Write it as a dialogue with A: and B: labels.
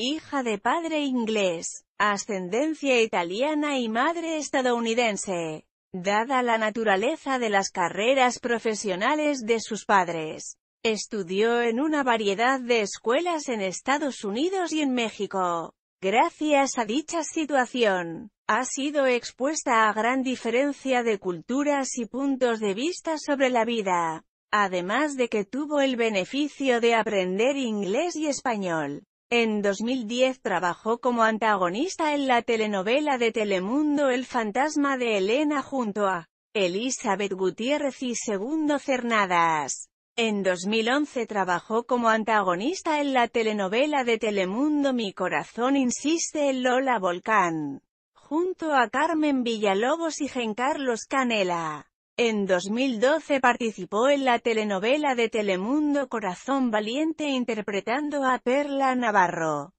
A: hija de padre inglés, ascendencia italiana y madre estadounidense. Dada la naturaleza de las carreras profesionales de sus padres, estudió en una variedad de escuelas en Estados Unidos y en México. Gracias a dicha situación, ha sido expuesta a gran diferencia de culturas y puntos de vista sobre la vida, además de que tuvo el beneficio de aprender inglés y español. En 2010 trabajó como antagonista en la telenovela de Telemundo El fantasma de Elena junto a Elizabeth Gutiérrez y Segundo Cernadas. En 2011 trabajó como antagonista en la telenovela de Telemundo Mi corazón insiste en Lola Volcán, junto a Carmen Villalobos y Carlos Canela. En 2012 participó en la telenovela de Telemundo Corazón Valiente interpretando a Perla Navarro.